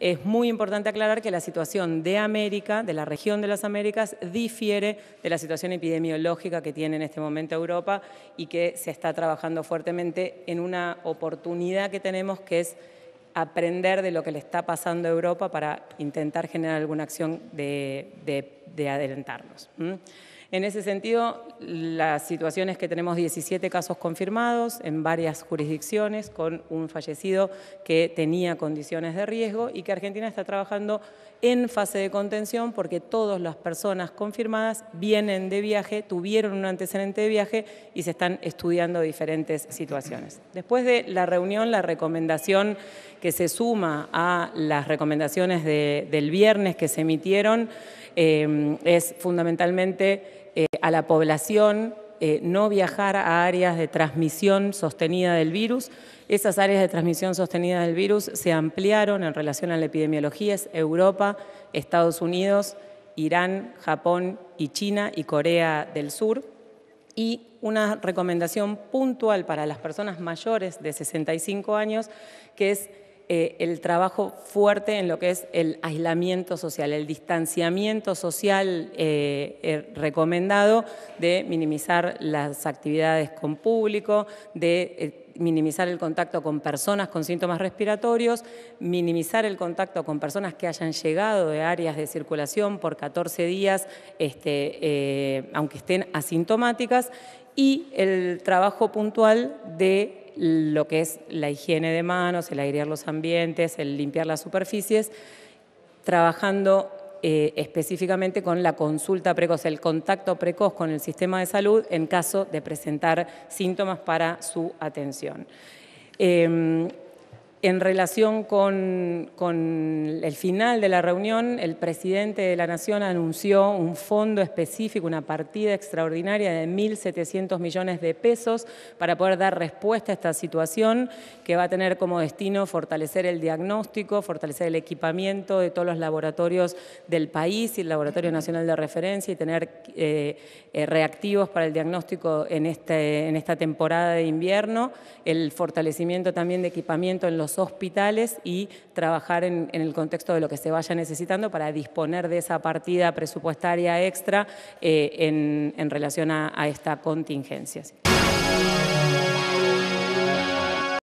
es muy importante aclarar que la situación de América, de la región de las Américas, difiere de la situación epidemiológica que tiene en este momento Europa y que se está trabajando fuertemente en una oportunidad que tenemos que es aprender de lo que le está pasando a Europa para intentar generar alguna acción de, de adelantarnos. En ese sentido, la situación es que tenemos 17 casos confirmados en varias jurisdicciones con un fallecido que tenía condiciones de riesgo y que Argentina está trabajando en fase de contención porque todas las personas confirmadas vienen de viaje, tuvieron un antecedente de viaje y se están estudiando diferentes situaciones. Después de la reunión, la recomendación que se suma a las recomendaciones del viernes que se emitieron eh, es fundamentalmente eh, a la población eh, no viajar a áreas de transmisión sostenida del virus. Esas áreas de transmisión sostenida del virus se ampliaron en relación a la epidemiología, es Europa, Estados Unidos, Irán, Japón y China y Corea del Sur. Y una recomendación puntual para las personas mayores de 65 años, que es eh, el trabajo fuerte en lo que es el aislamiento social, el distanciamiento social eh, eh, recomendado de minimizar las actividades con público, de minimizar el contacto con personas con síntomas respiratorios, minimizar el contacto con personas que hayan llegado de áreas de circulación por 14 días, este, aunque estén asintomáticas, y el trabajo puntual de lo que es la higiene de manos, el airear los ambientes, el limpiar las superficies, trabajando eh, específicamente con la consulta precoz, el contacto precoz con el sistema de salud en caso de presentar síntomas para su atención. Em, en relación con, el final de la reunión, el presidente de la Nación anunció un fondo específico, una partida extraordinaria de 1.700 millones de pesos para poder dar respuesta a esta situación que va a tener como destino fortalecer el diagnóstico, fortalecer el equipamiento de todos los laboratorios del país y el Laboratorio Nacional de Referencia y tener eh, eh, reactivos para el diagnóstico en, este, en esta temporada de invierno, el fortalecimiento también de equipamiento en los hospitales y trabajar en, el contexto de lo que se vaya necesitando para disponer de esa partida presupuestaria extra eh, en, relación a, a esta contingencia.